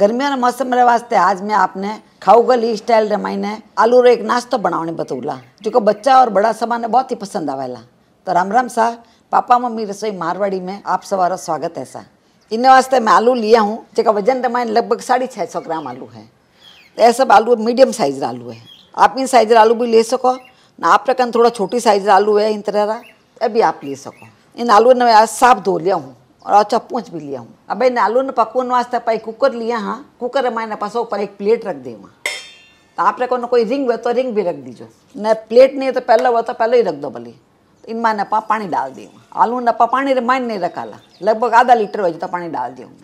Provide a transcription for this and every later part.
ગરમી वास्ते आज मैं आपने મેં स्टाइल ખાઉગલી સ્ટાઇલ आलू रो एक नाश्ता बनाने बतूला जो को बच्चा और बड़ा ने बहुत ही पसंद आवेला तो राम राम साह पापा मम्मी रसोई मारवाड़ी में आप सवार स्वागत है ऐसा इन वास्ते मैं आलू लिया हूँ जो वजन रमाइन लगभग साढ़े छः सौ ग्राम आलू है तो यह सब आलू मीडियम साइज आलू है आप इन साइज आलू भी ले सको ना आप कन थोड़ा छोटी साइज आलू है इन तरह रहा अभी आप ले सको इन आलू ने साफ धो लिया हूँ और अच्छा भी लिया हूँ अबे नालो ने पकवन वास्ते पाई कुकर लिया हाँ कुकर मायने पास ऊपर एक प्लेट रख दे वहाँ तो आप को कोई रिंग हुए तो रिंग भी रख दीजिए न प्लेट नहीं है तो पहले हुआ तो पहले ही रख दो भले तो इन माँ नपा पानी डाल दी हूँ आलू नपा पानी माइन नहीं ला लगभग आधा लीटर हो जाता पानी डाल दिया हूँ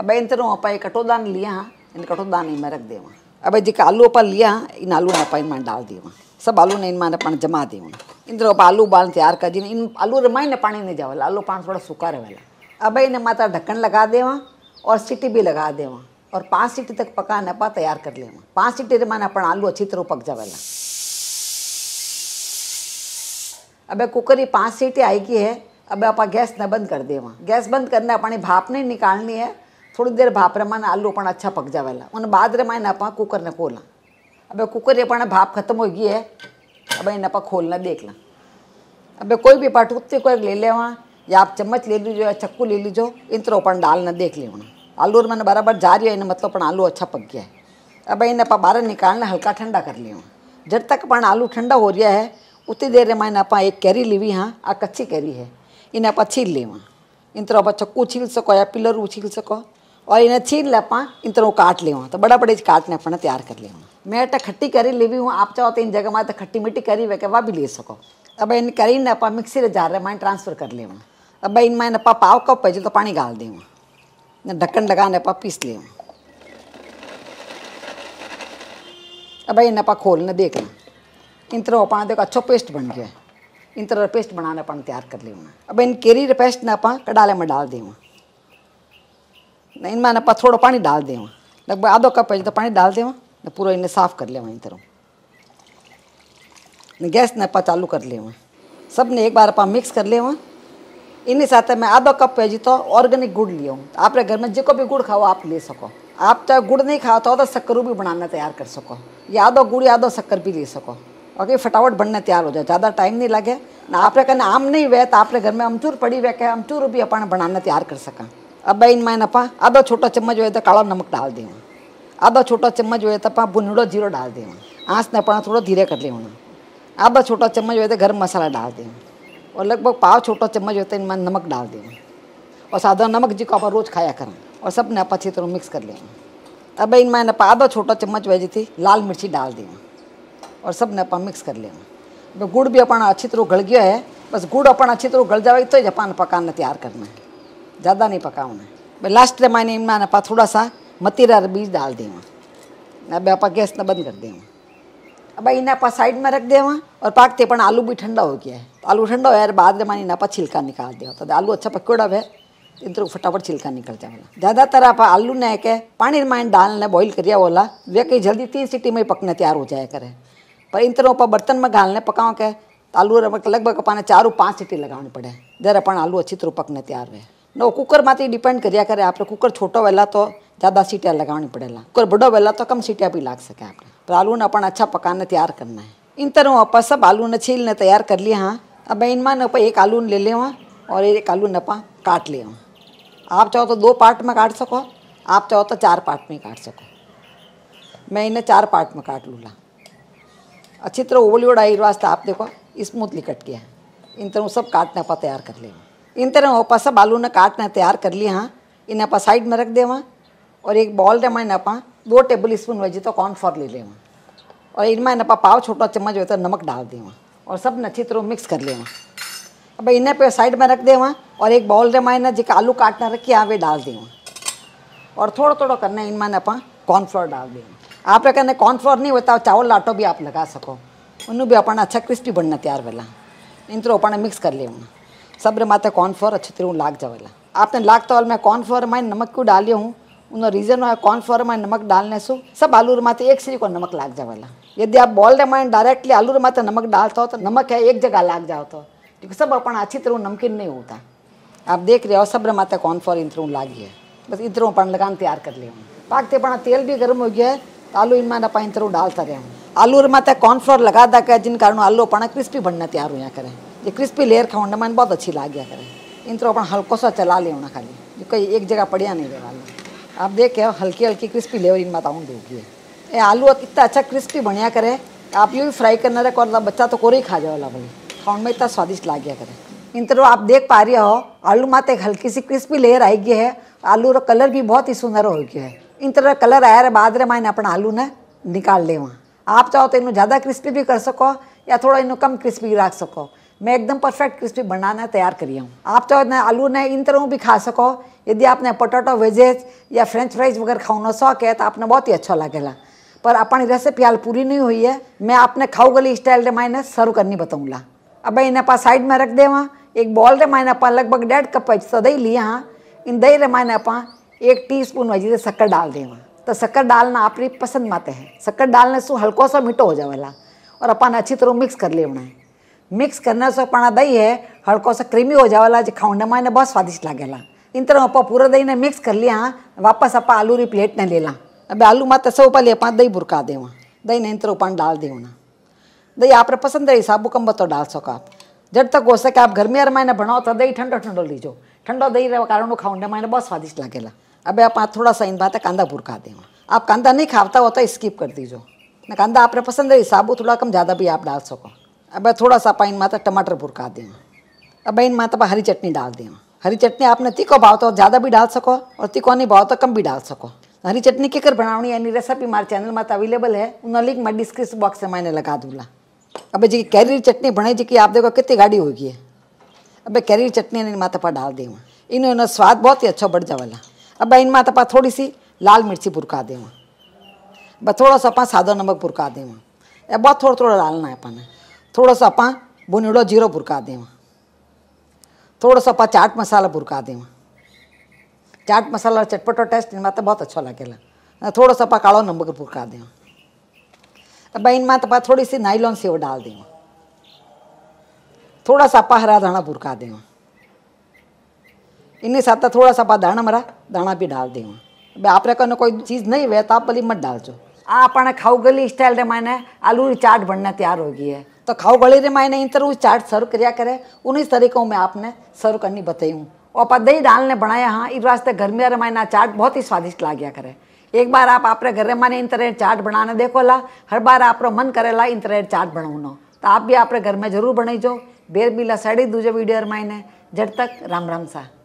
अब इन तरह अपा एक कटोदान लिया हाँ इन कटोदान में रख दे वहाँ अब जी आलू अपा लिया हाँ इन आलू नपा इन माँ डाल दी वहाँ सब आलू ने इन माँ पानी जमा दी हूँ इन तरह आलू बाल तैयार कर दी इन आलू रमाई ने पानी नहीं जावला आलू पानी थोड़ा सूखा रहेला अब इन्हें माता ढक्कन लगा देवा और सीटी भी लगा देवा और पाँच सीटी तक पका न पा तैयार कर लेवा पाँच सीटी रे माना अपना आलू अच्छी तरह पक जावेला अब कुकर ही पाँच सीटी आएगी है अब आप गैस न बंद कर देवा गैस बंद करना अपने भाप नहीं निकालनी है थोड़ी देर भाप रे मन आलू अपना अच्छा पक जावेला उन बाद रे मैंने अपना कुकर ने खोला अब कुकर अपना भाप खत्म हो गई है अब इन्हें अपा खोलना देख ला अब कोई भी पाट उतने कोई ले लेवा या आप चम्मच ले लीजिए या चक्कू ले लीजो इंतरो पर दाल ने देख आलू और मैंने बराबर जा रही है इन्हें मतलब पण आलू अच्छा पक गया है अब इन्हें आप बारह निकालना हल्का ठंडा कर लिया जब तक पण आलू ठंडा हो रहा है उतनी देर में आप एक कैरी लीवी हाँ आ कच्ची कैरी है इन्हें आप छील लेवा इन तरह आप चक्कू छील सको या पिलर छील सको और इन्हें छील ले आप इन तरह काट लेवा तो बड़ा बड़े काटने अपने तैयार कर लेवा मैं तो खट्टी कैरी भी हूँ आप चाहो तो इन जगह में तो खट्टी मिट्टी कैरी वे वह भी ले सको अब इन करी ने अपना मिक्सी जार में ट्रांसफर कर लेवा अब भाई इनमें पापा पाव कप है तो पानी डाल दे ढक्कन लगा ने पा पीस लें अब भाई इन्हें पा खोल देख लें इन तरह अपना देखो अच्छो पेस्ट बन गया इन तरह पेस्ट बनाने अपन तैयार कर लें अब इन केरी रे पेस्ट ने अपा कडाले में डाल देव इनमें मैंने पा थोड़ा पानी डाल देव लगभग आधो कप है तो पानी डाल देव न पूरा इन्हें साफ कर लें इन तरह गैस ने अपा चालू कर लें सब ने एक बार अपा मिक्स कर लें इन साथ में आधा कप भेजी तो ऑर्गेनिक गुड़ लिया हूँ आपने घर में जो भी गुड़ खाओ आप ले सको आप चाहे गुड़ नहीं खाओ तो शक्कर भी बनाना तैयार कर सको या आधो गुड़ या आधो शक्कर भी ले सको ओके फटाफट बनने तैयार हो जाए ज़्यादा टाइम नहीं लगे ना आपने कहना आम नहीं हुए तो आपने घर में अमचूर पड़ी हुए क्या अमचूर भी अपन बनाना तैयार कर सका अब भाई इनमें नपा आधा छोटा चम्मच हुए तो काला नमक डाल दें आधा छोटा चम्मच हुए तो पा भुनड़ो जीरो डाल दें आँस ने अपना थोड़ा धीरे कर लेना आधा छोटा चम्मच हुए तो गर्म मसाला डाल दें और लगभग पाव छोटा चम्मच होता है इनमें नमक डाल देंगे और सादा नमक जी को आप रोज़ खाया करें और सब ने आप अच्छी तरह मिक्स कर लेंगे तब इनमें पाधा छोटा चम्मच भेजी थी लाल मिर्ची डाल देंगे और सब ने अपन मिक्स कर लेंगे गुड़ भी अपन अच्छी तरह गल गया है बस गुड़ अपन अच्छी तरह गल जाएगी तो अपन पकाने तैयार करना है ज़्यादा नहीं पका उन्हें भाई लास्ट में मैंने इनमें थोड़ा सा मतीरा बीज डाल दें अब आप गैस ने बंद कर दें अब इन्हें आप साइड में रख देवा और पाकते भी ठंडा हो गया है तो आलू ठंडा हो यार बाद में એના પા छिलका निकाल दे तो आलू अच्छा पकौड़ा है इन तरह फटाफट छिलका निकल जाएगा ज़्यादातर आप आलू ने के पानी में डाल ने बॉईल करिया बोला वे कहीं जल्दी तीन सीटी में पकने तैयार हो जाया करे पर इन तरह पर बर्तन में घालने पकाओ के तो आलू लगभग अपने चारों पाँच सीटी लगानी पड़े जरा अपन आलू अच्छी तरह पकने तैयार रहे ना कुकर में डिपेंड तो करिया करें आप कुकर छोटो वेला तो ज़्यादा सीटियाँ लगानी पड़ेला कुकर बड़ो वेला तो कम सीटियाँ भी लाग सके आपने तो आलू ने अपन अच्छा पकाने तैयार करना है इन तरह अपन सब आलू ने छीलने तैयार कर लिया हाँ अब मान पर एक आलू ले लेवा और एक आलू ने अपा काट लेवा आप चाहो तो दो पार्ट में काट सको आप चाहो तो चार पार्ट में काट सको मैं इन्हें चार पार्ट में काट ला अच्छी तरह उबली उड़ाई वास्ते आप देखो स्मूथली कट गया इन तरह सब काटने पर तैयार कर लेवा इन तरह अपा सब आलू ने काटने तैयार कर लिया हाँ इन्हें अपा साइड में रख देवा और एक बॉल रे मैंने अपा दो टेबल स्पून वजी तो कॉर्नफ्लोर ले लेवा और इनमें इन पा पाव छोटा चम्मच होता तो नमक डाल देवा और सब अच्छी तरह मिक्स कर लेवा अब इन पे साइड में रख देवा और एक बाउल रे मैं जो आलू काटना रखिया वे डाल देवा और थोड़ा थोड़ा करना इनमें मैंने अपना कॉर्नफ्लोर डाल देवा आप कहने कॉर्नफ्लोर नहीं होता चावल आटो भी आप लगा सको उन्होंने भी अपना अच्छा क्रिस्पी बनना तैयार वेला इन तरह अपने मिक्स कर ले सब रे माता कॉर्नफ्लोर अच्छी तरह लाग जावेला आपने लाग तो मैं कॉर्नफ्लोर में नमक क्यों डाली हूँ उन नमक डालने કોર્નફ્લોરમાં सब ડાલને શું एक આલૂરમાંથી को नमक लाग લાગ वाला यदि आप बॉल रहे मैं डायरेक्टली आलू में नमक डालता हो तो नमक है एक जगह लाग जाओ तो क्योंकि सब अपन अच्छी तरह नमकीन नहीं होता आप देख रहे हो सब रमाते कौन फॉर इन तरह लागी है बस इन अपन लगान तैयार कर लिया हूँ पाकते अपना तेल भी गर्म हो गया है तो आलू इन ना इन तरह डालता रहे आलू आलू रमाता कॉर्नफ्लोर लगा दा कर जिन कारण आलू अपना क्रिस्पी बनना तैयार हुआ करें ये क्रिस्पी लेयर खाऊ मैंने बहुत अच्छी लागिया करें इन तरह अपना हल्को सा चला लिया खाली जो कहीं एक जगह पड़िया नहीं रहा आप देख रहे हो हल्की हल्की क्रिस्पी लेवर इनमें ताउन देखिए ये आलू इतना अच्छा क्रिस्पी बढ़िया करे आप यूँ भी फ्राई करना रहे बच्चा तो कोरे ही खा जाओ भले खाउन में इतना स्वादिष्ट ला गया करे इन तरह आप देख पा रहे हो आलू माते एक हल्की सी क्रिस्पी लेयर आई गई है आलू का कलर भी बहुत ही सुंदर हो गया है इन तरह कलर आया रे बाद रे अपना अपन आलू ने निकाल लेवा आप चाहो तो इन ज़्यादा क्रिस्पी भी कर सको या थोड़ा इन कम क्रिस्पी रख सको मैं एकदम परफेक्ट क्रिस्पी बनाना तैयार करी हूँ आप तो न आलू ने इन तरह भी खा सको यदि आपने पोटैटो वेजेज या फ्रेंच फ्राइज वगैरह खाने शौक है तो आपने बहुत ही अच्छा लगेगा पर अपनी रेसिपी हाल पूरी नहीं हुई है मैं आपने खाऊ गली स्टाइल रे मैंने सर्व करनी बताऊँगा अब इन्हें अपना साइड में रख दे वहाँ एक बॉल रे मैंने अपना लगभग डेढ़ कप तो दही लिया हाँ इन दही रे मैंने अपना एक टी स्पून वजी शक्कर डाल दे वहाँ तो शक्कर डालना आपकी पसंद माते हैं शक्कर डालने से हल्को सा मीठो हो जावेला और अपन अच्छी तरह मिक्स कर लेना है मिक्स करना से પણ दही है हल्को सा क्रीमी हो जावला જે ખાવણમાં बहुत स्वादिष्ट लगे ला इन तरह आप पूरा दही ने मिक्स कर लिया वापस आप आलू री प्लेट ने ले ला अब आलू मत सब ऊपर लिया पाँच दही भुरका दे दही ने इन तरह पान डाल दे दही आप पसंद रही साबु कम तो डाल सको आप जब तक हो सके आप गर्मी में मैंने बनाओ तो दही ठंडो ठंडो लीजो ठंडो दही कारण खाने मायने बहुत स्वादिष्ट ला अब आप थोड़ा सा इन बात कांदा बुरका दे आप कांदा नहीं खाता हो तो स्कीप कर दीजो ना कांदा आप पसंद रही साबु थोड़ा कम ज़्यादा भी आप डाल सको अब थोड़ा सा पाइन माता टमाटर भुरका दें अब इन माता पर हरी चटनी डाल दें हरी चटनी आपने तीखो भाव तो ज़्यादा भी डाल सको और तीखो नहीं भाव तो कम भी डाल सको हरी चटनी कर बनावनी एनी रेसिपी मार चैनल में अवेलेबल तो है उन लिंक मैं डिस्क्रिप्शन बॉक्स में मैंने लगा दूला अब जी कैरी चटनी बनाई जी आप देखो कितनी गाढ़ी होगी है अब कैरी चटनी इन माता पर डाल दें इन स्वाद बहुत ही अच्छा बढ़ जावला अब इन माता पर थोड़ी सी लाल मिर्ची भुरका दें थोड़ा सा अपना सादो नमक भुरका दें बहुत थोड़ा थोड़ा डालना है अपन थोड़ा सा अपा बुनिड़ो जीरो भुरका देव थोड़ा सा अपा चाट मसाला भुरका देव चाट मसाला चटपटो टेस्ट इनमें तो बहुत अच्छा लगेगा थोड़ा सा अपा काड़ो नमक भुरका देवा अब तो इनमें तो अपा थोड़ी सी नाइलॉन सेव डाल देवा थोड़ा सा अपा हरा धाना भुरका देव इन साथ तो थोड़ा सा अपा दाना मरा दाना भी डाल देवा अब आप कोई चीज़ नहीं हुए तो आप भली मत डाल चो आ खाऊ गली स्टाइल रे मैंने आलू की चाट बनना तैयार हो गई है तो खाओ गली रे मायने इन तरह चाट सर्व કર્યા करे उन्हीं तरीकों में आपने सर्व करनी बताई हूँ और आप दही डाल ने बनाया हाँ इस वास्ते घर में रमायना चाट बहुत ही स्वादिष्ट लाग्या करे एक बार आप अपने घर में इन तरह चाट बनाने देखो ला हर बार आप मन करेला इन तरह चाट बनावनो तो आप भी आप घर में जरूर बनाई जो बेर बीला साड़ी दूजे वीडियो रमायने जब तक राम राम सा